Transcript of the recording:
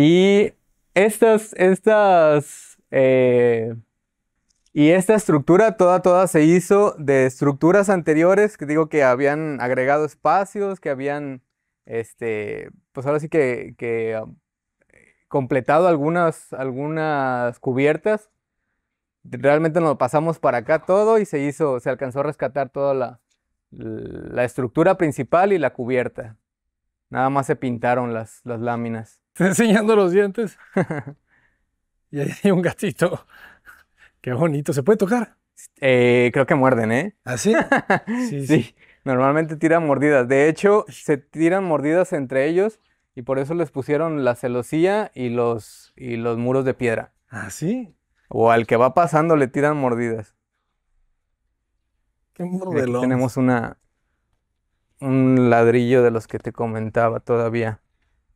Y estas, estas, eh, y esta estructura toda, toda se hizo de estructuras anteriores, que digo que habían agregado espacios, que habían, este, pues ahora sí que, um, completado algunas, algunas cubiertas. Realmente nos pasamos para acá todo y se hizo, se alcanzó a rescatar toda la, la estructura principal y la cubierta. Nada más se pintaron las láminas está enseñando los dientes. y ahí hay un gatito. Qué bonito. ¿Se puede tocar? Eh, creo que muerden, ¿eh? ¿Ah, sí, sí, sí. Normalmente tiran mordidas. De hecho, se tiran mordidas entre ellos y por eso les pusieron la celosía y los, y los muros de piedra. ¿Ah, sí? O al que va pasando le tiran mordidas. Qué mordelón. Tenemos una, un ladrillo de los que te comentaba todavía.